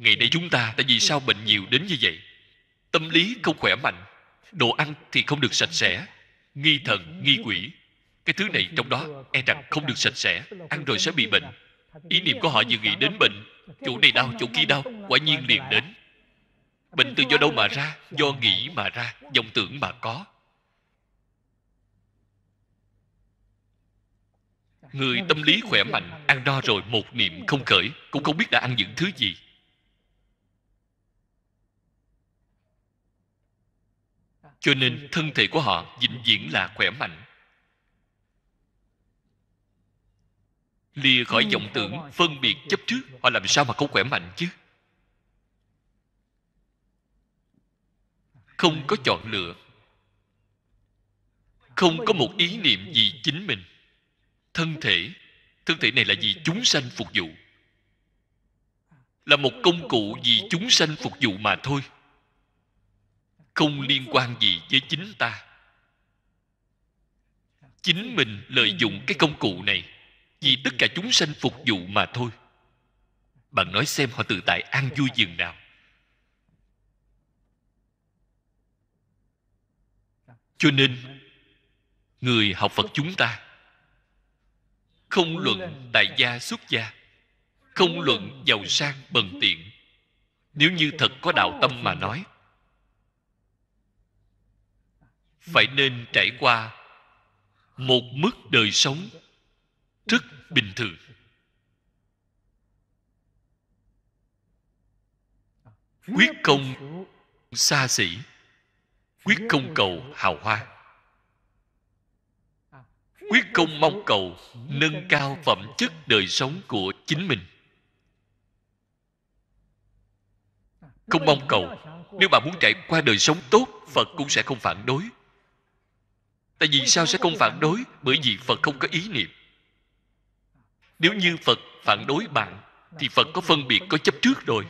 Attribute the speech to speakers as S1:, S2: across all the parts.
S1: ngày nay chúng ta tại vì sao bệnh nhiều đến như vậy tâm lý không khỏe mạnh đồ ăn thì không được sạch sẽ nghi thần nghi quỷ cái thứ này trong đó e rằng không được sạch sẽ ăn rồi sẽ bị bệnh ý niệm của họ vừa nghĩ đến bệnh chỗ này đau chỗ kia đau quả nhiên liền đến bệnh từ do đâu mà ra do nghĩ mà ra dòng tưởng mà có
S2: người tâm lý khỏe mạnh ăn
S1: no rồi một niệm không khởi cũng không biết đã ăn những thứ gì cho nên thân thể của họ vĩnh viễn là khỏe mạnh lìa khỏi vọng tưởng phân biệt chấp trước họ làm sao mà không khỏe mạnh chứ không có chọn lựa không có một ý niệm gì chính mình thân thể thân thể này là vì chúng sanh phục vụ là một công cụ vì chúng sanh phục vụ mà thôi không liên quan gì với chính ta chính mình lợi dụng cái công cụ này vì tất cả chúng sanh phục vụ mà thôi bạn nói xem họ tự tại an vui dường nào cho nên người học phật chúng ta không luận tại gia xuất gia không luận giàu sang bần tiện nếu như thật có đạo tâm mà nói phải nên trải qua một mức đời sống rất bình thường quyết công xa xỉ quyết công cầu hào hoa quyết công mong cầu nâng cao phẩm chất đời sống của chính mình không mong cầu nếu bạn muốn trải qua đời sống tốt phật cũng sẽ không phản đối tại vì sao sẽ không phản đối bởi vì phật không có ý niệm nếu như phật phản đối bạn thì phật có phân biệt có chấp trước rồi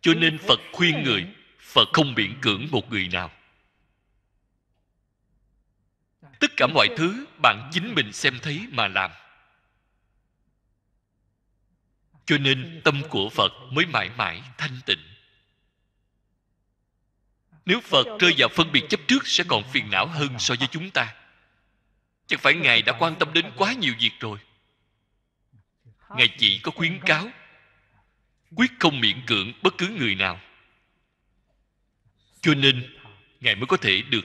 S1: cho nên phật khuyên người phật không biện cưỡng một người nào tất cả mọi thứ bạn chính mình xem thấy mà làm cho nên tâm của phật mới mãi mãi thanh tịnh nếu phật rơi vào phân biệt chấp trước sẽ còn phiền não hơn so với chúng ta chẳng phải ngài đã quan tâm đến quá nhiều việc rồi ngài chỉ có khuyến cáo quyết không miễn cưỡng bất cứ người nào cho nên ngài mới có thể được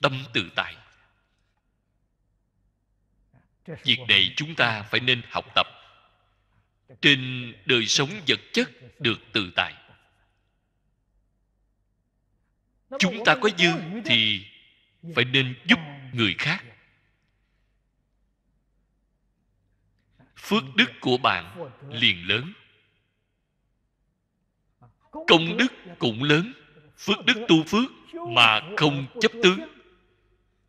S1: tâm tự tại việc này chúng ta phải nên học tập trên đời sống vật chất được tự tại chúng ta có dư thì phải nên giúp người khác phước đức của bạn liền lớn công đức cũng lớn
S2: phước đức tu phước mà không chấp tướng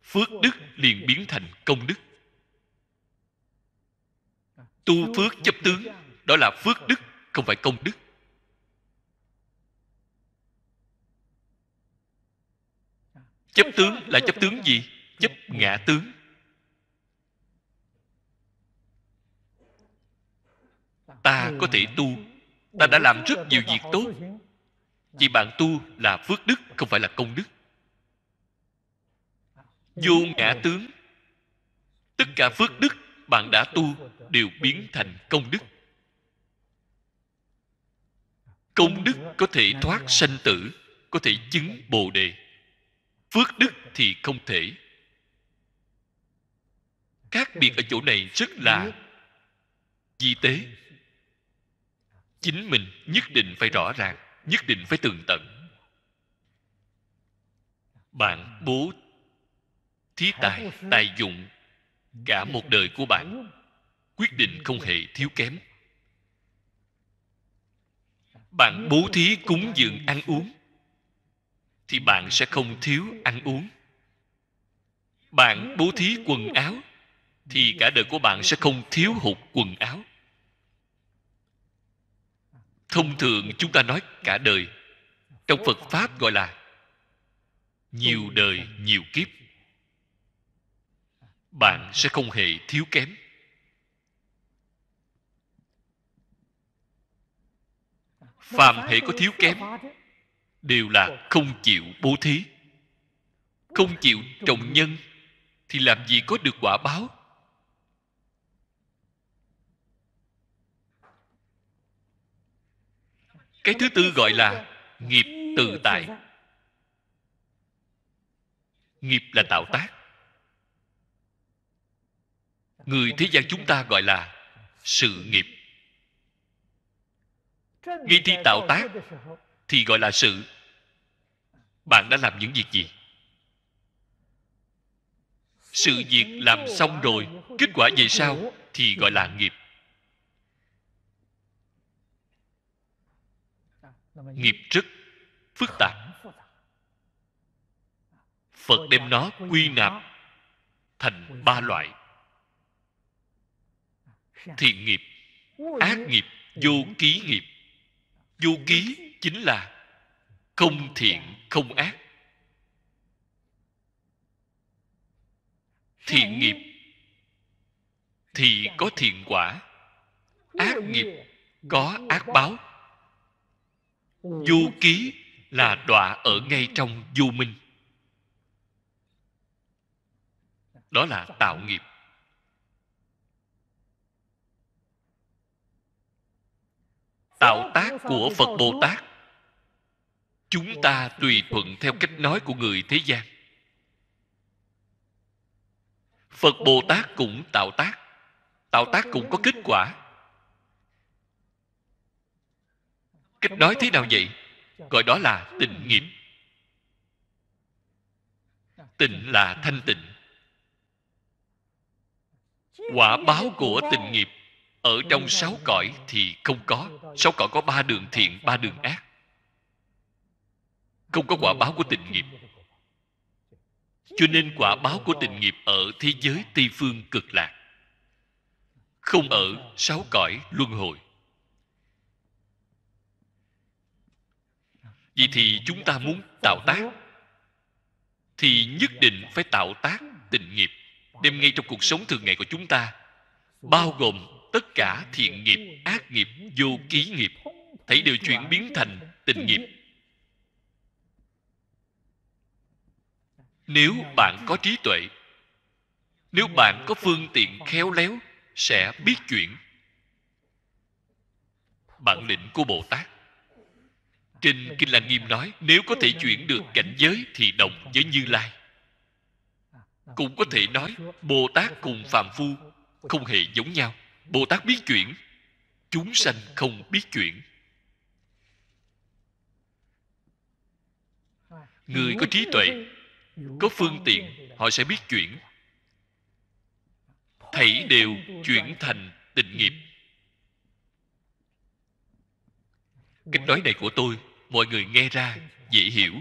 S1: phước đức liền biến thành công đức tu phước chấp tướng đó là phước đức không phải công đức chấp tướng là chấp tướng gì chấp ngã tướng ta có thể tu ta đã làm rất nhiều việc tốt vì bạn tu là phước đức không phải là công đức vô ngã tướng tất cả phước đức bạn đã tu đều biến thành công đức công đức có thể thoát sanh tử có thể chứng bồ đề phước đức thì không thể khác biệt ở chỗ này rất là di tế chính mình nhất định phải rõ ràng nhất định phải tường tận bạn bố thí tài tài dụng cả một đời của bạn quyết định không hề thiếu kém bạn bố thí cúng dường ăn uống thì bạn sẽ không thiếu ăn uống bạn bố thí quần áo thì cả đời của bạn sẽ không thiếu hụt quần áo thông thường chúng ta nói cả đời trong phật pháp gọi là nhiều đời nhiều kiếp bạn sẽ không hề thiếu kém phàm hệ có thiếu kém đều là không chịu bố thí không chịu trồng nhân thì làm gì có được quả báo cái thứ tư gọi là nghiệp tự tại nghiệp là tạo tác người thế gian chúng ta gọi là sự nghiệp nghi thi tạo tác thì gọi là sự bạn đã làm những việc gì sự việc làm xong rồi kết quả về sau thì gọi là nghiệp nghiệp rất phức tạp phật đem nó quy nạp thành ba loại thiện nghiệp ác nghiệp vô ký nghiệp vô ký chính là không thiện không ác thiện nghiệp thì có thiện quả ác nghiệp có ác báo du ký là đọa ở ngay trong du minh đó là tạo nghiệp tạo tác của phật bồ tát chúng ta tùy thuận theo cách nói của người thế gian phật bồ tát cũng tạo tác tạo tác cũng có kết quả cách nói thế nào vậy gọi đó là tình nghiệp tịnh là thanh tịnh quả báo của tình nghiệp ở trong sáu cõi thì không có sáu cõi có ba đường thiện ba đường ác không có quả báo của tình nghiệp cho nên quả báo của tình nghiệp ở thế giới tây phương cực lạc không ở sáu cõi luân hồi Vì thì chúng ta muốn tạo tác thì nhất định phải tạo tác tình nghiệp đem ngay trong cuộc sống thường ngày của chúng ta bao gồm tất cả thiện nghiệp ác nghiệp vô ký nghiệp thấy đều chuyển biến thành tình nghiệp nếu bạn có trí tuệ nếu bạn có phương tiện khéo léo sẽ biết chuyển. bản lĩnh của bồ tát trên kinh lăng nghiêm nói nếu có thể chuyển được cảnh giới thì đồng với như lai cũng có thể nói bồ tát cùng phàm phu không hề giống nhau bồ tát biết chuyển chúng sanh không biết chuyển người có trí tuệ có phương tiện họ sẽ biết chuyển thảy đều chuyển thành tình nghiệp Cách nói này của tôi mọi người nghe ra dễ hiểu